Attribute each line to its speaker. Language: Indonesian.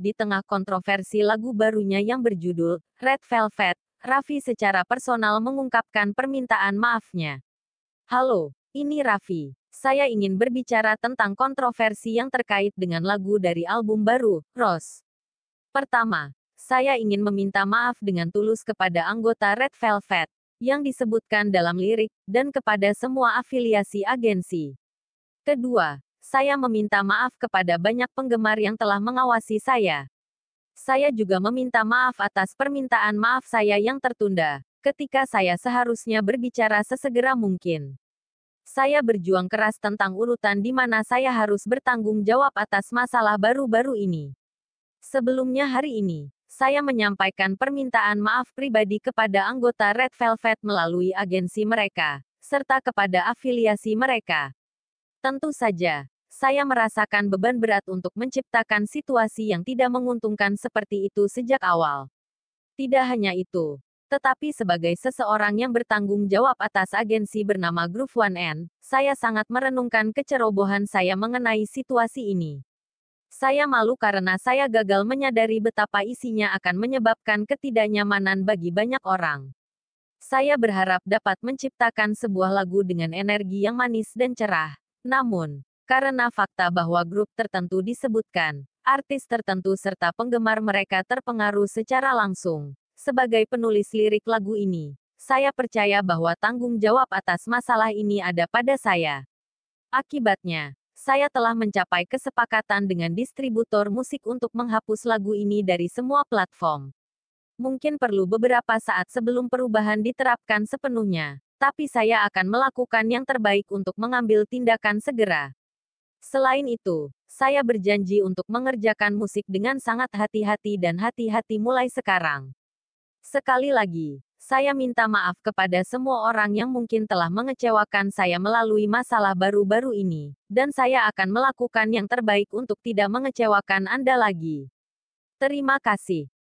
Speaker 1: Di tengah kontroversi lagu barunya yang berjudul Red Velvet, Raffi secara personal mengungkapkan permintaan maafnya. Halo, ini Raffi. Saya ingin berbicara tentang kontroversi yang terkait dengan lagu dari album baru, Rose. Pertama, saya ingin meminta maaf dengan tulus kepada anggota Red Velvet yang disebutkan dalam lirik dan kepada semua afiliasi agensi. Kedua, saya meminta maaf kepada banyak penggemar yang telah mengawasi saya. Saya juga meminta maaf atas permintaan maaf saya yang tertunda ketika saya seharusnya berbicara sesegera mungkin. Saya berjuang keras tentang urutan di mana saya harus bertanggung jawab atas masalah baru-baru ini. Sebelumnya hari ini, saya menyampaikan permintaan maaf pribadi kepada anggota Red Velvet melalui agensi mereka, serta kepada afiliasi mereka, Tentu saja, saya merasakan beban berat untuk menciptakan situasi yang tidak menguntungkan seperti itu sejak awal. Tidak hanya itu, tetapi sebagai seseorang yang bertanggung jawab atas agensi bernama Groove One N, saya sangat merenungkan kecerobohan saya mengenai situasi ini. Saya malu karena saya gagal menyadari betapa isinya akan menyebabkan ketidaknyamanan bagi banyak orang. Saya berharap dapat menciptakan sebuah lagu dengan energi yang manis dan cerah, namun, karena fakta bahwa grup tertentu disebutkan, artis tertentu serta penggemar mereka terpengaruh secara langsung. Sebagai penulis lirik lagu ini, saya percaya bahwa tanggung jawab atas masalah ini ada pada saya. Akibatnya, saya telah mencapai kesepakatan dengan distributor musik untuk menghapus lagu ini dari semua platform. Mungkin perlu beberapa saat sebelum perubahan diterapkan sepenuhnya tapi saya akan melakukan yang terbaik untuk mengambil tindakan segera. Selain itu, saya berjanji untuk mengerjakan musik dengan sangat hati-hati dan hati-hati mulai sekarang. Sekali lagi, saya minta maaf kepada semua orang yang mungkin telah mengecewakan saya melalui masalah baru-baru ini, dan saya akan melakukan yang terbaik untuk tidak mengecewakan Anda lagi. Terima kasih.